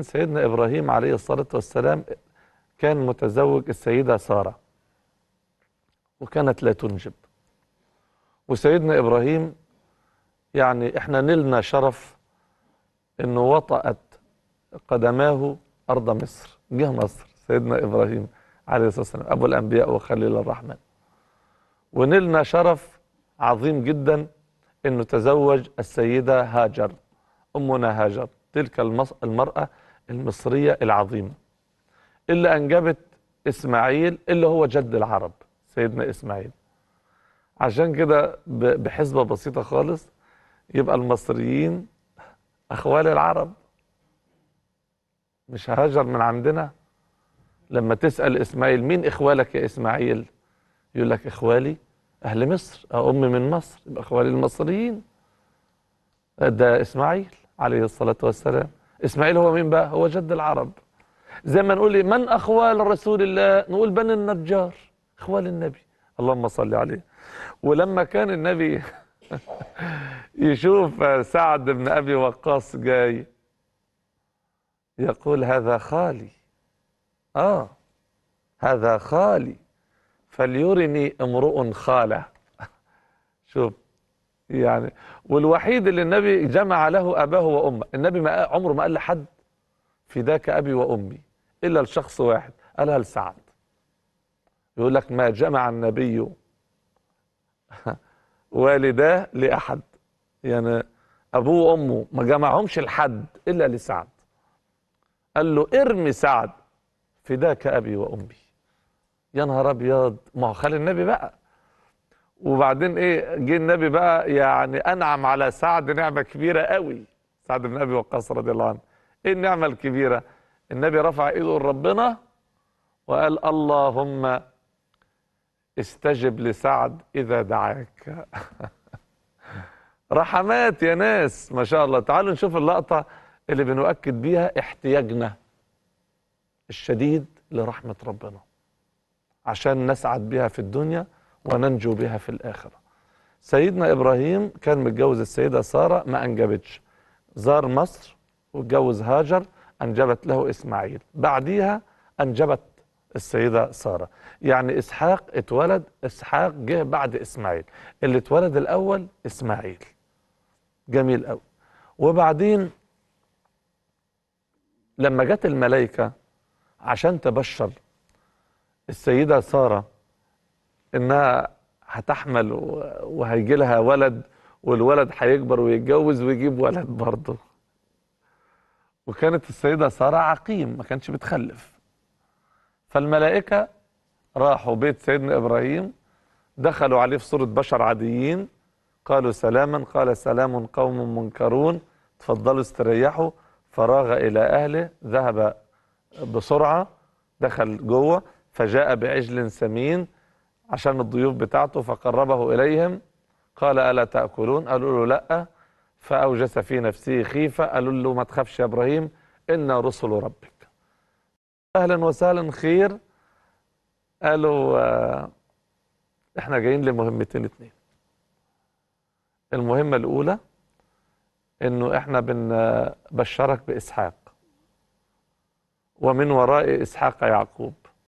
سيدنا إبراهيم عليه الصلاة والسلام كان متزوج السيدة سارة وكانت لا تنجب وسيدنا إبراهيم يعني إحنا نلنا شرف أنه وطأت قدماه أرض مصر جه مصر سيدنا إبراهيم عليه الصلاة والسلام أبو الأنبياء وخليل الرحمن ونلنا شرف عظيم جدا أنه تزوج السيدة هاجر أمنا هاجر تلك المرأة المصرية العظيمة اللي أنجبت إسماعيل اللي هو جد العرب سيدنا إسماعيل عشان كده بحسبة بسيطة خالص يبقى المصريين أخوال العرب مش هاجر من عندنا لما تسأل إسماعيل مين إخوالك يا إسماعيل يقول لك إخوالي أهل مصر أو أمي من مصر يبقى إخوالي المصريين ده إسماعيل عليه الصلاة والسلام إسماعيل هو مين بقى هو جد العرب زي ما نقول إيه، من أخوال رسول الله نقول بني النجار أخوال النبي اللهم صل عليه ولما كان النبي يشوف سعد بن أبي وقاص جاي يقول هذا خالي آه هذا خالي فليرني امرؤ خاله شوف يعني والوحيد اللي النبي جمع له أباه وأمه النبي ما عمره ما قال لحد فداك أبي وأمي إلا لشخص واحد قالها لسعد يقول لك ما جمع النبي والداه لأحد يعني أبوه وأمه ما جمعهمش لحد إلا لسعد قال له ارمي سعد فداك أبي وأمي يا نهار أبيض ما هو خلي النبي بقى وبعدين ايه جه النبي بقى يعني انعم على سعد نعمه كبيره قوي سعد بن ابي وقاص رضي الله عنه ايه النعمه الكبيره النبي رفع ايده لربنا وقال اللهم استجب لسعد اذا دعاك رحمات يا ناس ما شاء الله تعالوا نشوف اللقطه اللي بنؤكد بيها احتياجنا الشديد لرحمه ربنا عشان نسعد بها في الدنيا وننجو بها في الآخرة سيدنا إبراهيم كان متجوز السيدة سارة ما أنجبتش زار مصر واتجوز هاجر أنجبت له إسماعيل بعديها أنجبت السيدة سارة يعني إسحاق اتولد إسحاق جه بعد إسماعيل اللي اتولد الأول إسماعيل جميل أوي وبعدين لما جت الملائكة عشان تبشر السيدة سارة انها هتحمل وهيجي لها ولد والولد هيكبر ويتجوز ويجيب ولد برضه وكانت السيدة سارة عقيم ما كانتش بتخلف فالملائكة راحوا بيت سيدنا إبراهيم دخلوا عليه في صورة بشر عاديين قالوا سلاما قال سلام قوم منكرون تفضلوا استريحوا فراغ إلى أهله ذهب بسرعة دخل جوه فجاء بعجل سمين عشان الضيوف بتاعته فقربه إليهم قال ألا تأكلون قالوا له لأ فأوجس في نفسه خيفة قالوا له ما تخافش يا إبراهيم إنا رسل ربك أهلا وسهلا خير قالوا آه، إحنا جايين لمهمتين اتنين المهمة الأولى إنه إحنا بنبشرك آه، بإسحاق ومن وراء إسحاق يعقوب